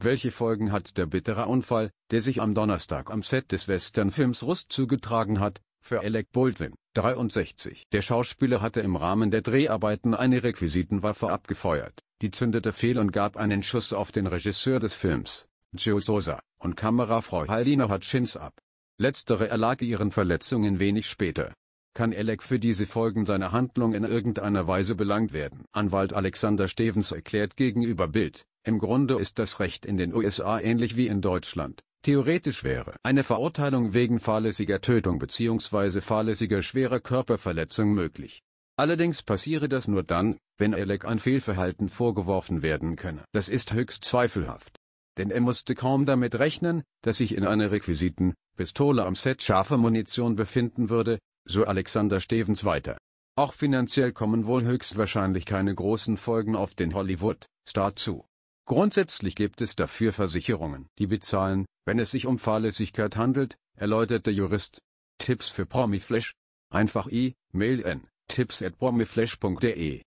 Welche Folgen hat der bittere Unfall, der sich am Donnerstag am Set des Westernfilms Rust zugetragen hat, für Alec Baldwin, 63? Der Schauspieler hatte im Rahmen der Dreharbeiten eine Requisitenwaffe abgefeuert, die zündete fehl und gab einen Schuss auf den Regisseur des Films, Joe Sosa, und Kamerafrau Halina Hutchins ab. Letztere erlag ihren Verletzungen wenig später. Kann Alec für diese Folgen seiner Handlung in irgendeiner Weise belangt werden? Anwalt Alexander Stevens erklärt gegenüber Bild, im Grunde ist das Recht in den USA ähnlich wie in Deutschland. Theoretisch wäre eine Verurteilung wegen fahrlässiger Tötung bzw. fahrlässiger schwerer Körperverletzung möglich. Allerdings passiere das nur dann, wenn Alec ein Fehlverhalten vorgeworfen werden könne. Das ist höchst zweifelhaft. Denn er musste kaum damit rechnen, dass sich in einer Requisiten, Pistole am Set scharfe Munition befinden würde, so Alexander Stevens weiter. Auch finanziell kommen wohl höchstwahrscheinlich keine großen Folgen auf den Hollywood-Star zu. Grundsätzlich gibt es dafür Versicherungen, die bezahlen, wenn es sich um Fahrlässigkeit handelt, erläutert der Jurist. Tipps für Promiflash? Einfach e-Mail n at promiflash.de